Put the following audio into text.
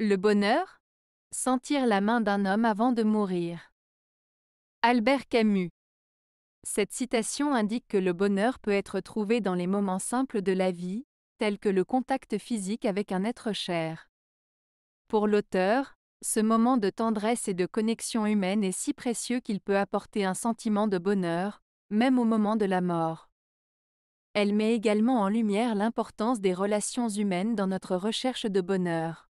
Le bonheur Sentir la main d'un homme avant de mourir. Albert Camus. Cette citation indique que le bonheur peut être trouvé dans les moments simples de la vie, tels que le contact physique avec un être cher. Pour l'auteur, ce moment de tendresse et de connexion humaine est si précieux qu'il peut apporter un sentiment de bonheur, même au moment de la mort. Elle met également en lumière l'importance des relations humaines dans notre recherche de bonheur.